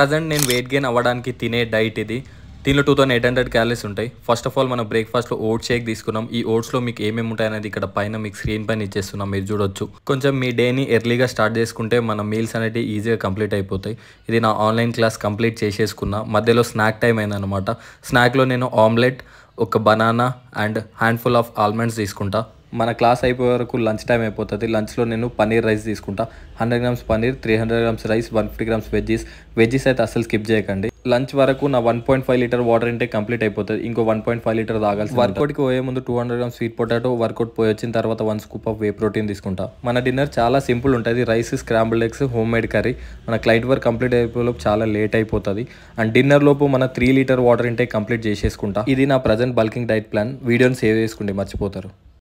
present నేను weight gain అవ్వడానికి తినే డైట్ ఇది దీనిలో two thousand eight hundred calories ఉంటాయి ఫస్ట్ ఆఫ్ ఆల్ మనం బ్రేక్ఫాస్ట్లో ఓట్స్ షేక్ తీసుకున్నాం ఈ ఓట్స్లో మీకు ఏమేమి ఉంటాయి అనేది ఇక్కడ పైన మీకు స్క్రీన్ పైన ఇచ్చేస్తున్నాం మీరు చూడొచ్చు కొంచెం మీ డేని ఎర్లీగా స్టార్ట్ చేసుకుంటే మన మీల్స్ అనేవి ఈజీగా కంప్లీట్ అయిపోతాయి ఇది నా ఆన్లైన్ క్లాస్ కంప్లీట్ చేసేసుకున్నా మధ్యలో స్నాక్ టైం అయిందనమాట స్నాక్లో నేను ఆమ్లెట్ ఒక banana and handful of almonds తీసుకుంటా మన క్లాస్ అయిపోయే వరకు లంచ్ టైం అయిపోతుంది లంచ్లో నేను పన్నీర్ రైస్ తీసుకుంటా hundred grams paneer three hundred grams rice one fifty grams veggies veggies అయితే అసలు స్కిప్ చేయకండి లంచ్ వరకు నా one point five litre water intake complete అయిపోతుంది ఇంకో వన్ పాయింట్ ఫైవ్ లీటర్ తాగాలి వర్కౌట్కి పోయే ముందు two hundred grams sweet potato workout పోయి వచ్చిన తర్వాత one scoop of whey protein తీసుకుంటా మన డిన్నర్ చాలా సింపుల్ ఉంటుంది rice scrambled eggs home made curry మన క్లైంట్ వర్క్ కంప్లీట్ అయిపోయే చాలా లేట్ అయిపోతుంది అండ్ డిన్నర్ లోపు మన three litre water intake complete చేసేసుకుంటా ఇది నా ప్రజెంట్ బల్కింగ్ డైట్ ప్లాన్ వీడియోని సేవ్ చేసుకుంటే మర్చిపోతారు